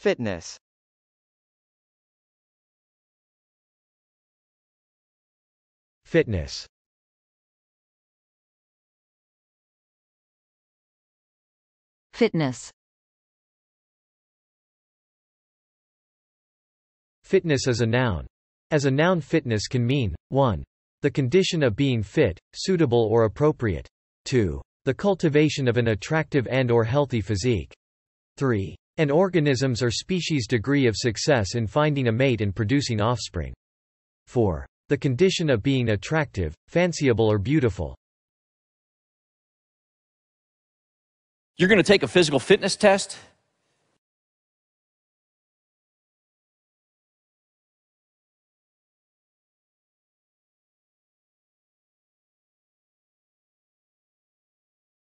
Fitness Fitness Fitness Fitness is a noun. As a noun fitness can mean, 1. The condition of being fit, suitable or appropriate. 2. The cultivation of an attractive and or healthy physique. 3 and organisms or species' degree of success in finding a mate and producing offspring. 4. The condition of being attractive, fanciable or beautiful. You're going to take a physical fitness test?